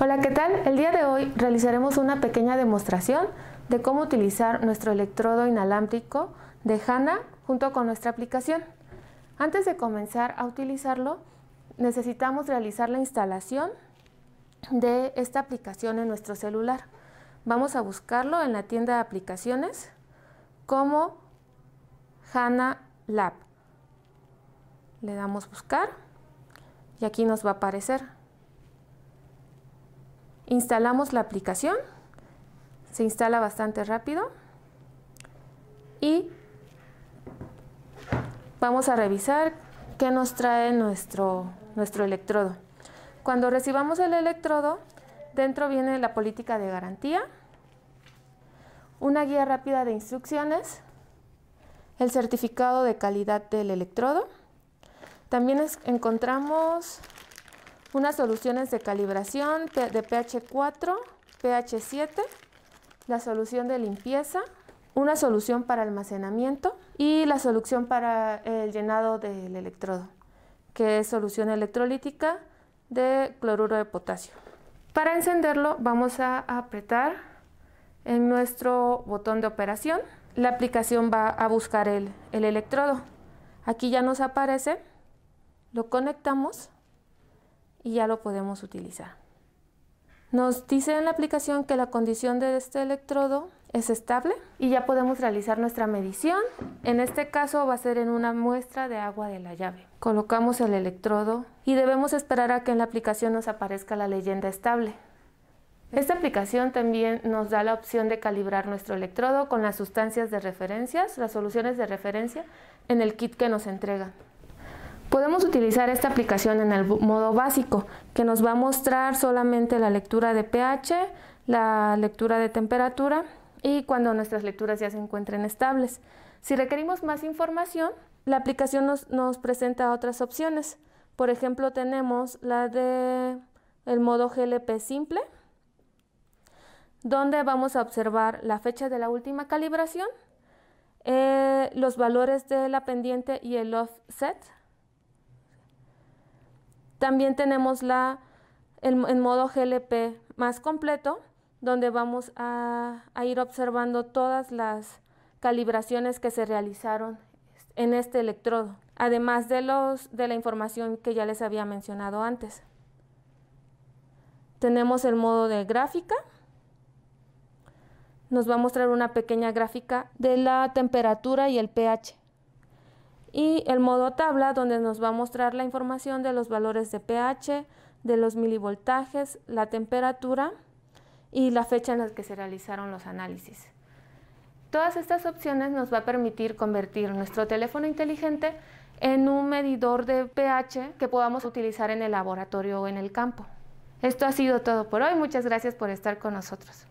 Hola, ¿qué tal? El día de hoy realizaremos una pequeña demostración de cómo utilizar nuestro electrodo inalámbrico de HANA junto con nuestra aplicación. Antes de comenzar a utilizarlo, necesitamos realizar la instalación de esta aplicación en nuestro celular. Vamos a buscarlo en la tienda de aplicaciones como HANA Lab. Le damos buscar y aquí nos va a aparecer Instalamos la aplicación, se instala bastante rápido y vamos a revisar qué nos trae nuestro, nuestro electrodo. Cuando recibamos el electrodo, dentro viene la política de garantía, una guía rápida de instrucciones, el certificado de calidad del electrodo. También encontramos unas soluciones de calibración de pH 4, pH 7, la solución de limpieza, una solución para almacenamiento y la solución para eh, el llenado del electrodo, que es solución electrolítica de cloruro de potasio. Para encenderlo vamos a apretar en nuestro botón de operación. La aplicación va a buscar el, el electrodo. Aquí ya nos aparece, lo conectamos y ya lo podemos utilizar. Nos dice en la aplicación que la condición de este electrodo es estable y ya podemos realizar nuestra medición. En este caso va a ser en una muestra de agua de la llave. Colocamos el electrodo y debemos esperar a que en la aplicación nos aparezca la leyenda estable. Esta aplicación también nos da la opción de calibrar nuestro electrodo con las sustancias de referencias, las soluciones de referencia en el kit que nos entrega. Podemos utilizar esta aplicación en el modo básico, que nos va a mostrar solamente la lectura de pH, la lectura de temperatura y cuando nuestras lecturas ya se encuentren estables. Si requerimos más información, la aplicación nos, presenta otras opciones. Por ejemplo, tenemos la de el modo GLP simple, donde vamos a observar la fecha de la última calibración, eh, los valores de la pendiente y el offset también tenemos la, el, modo GLP más completo, donde vamos a, a, ir observando todas las calibraciones que se realizaron en este electrodo, además de, los, de la información que ya les había mencionado antes. Tenemos el modo de gráfica. Nos va a mostrar una pequeña gráfica de la temperatura y el pH y el modo tabla donde nos va a mostrar la información de los valores de pH, de los milivoltajes, la temperatura y la fecha en la que se realizaron los análisis. Todas estas opciones nos va a permitir convertir nuestro teléfono inteligente en un medidor de pH que podamos utilizar en el laboratorio o en el campo. Esto ha sido todo por hoy. Muchas gracias por estar con nosotros.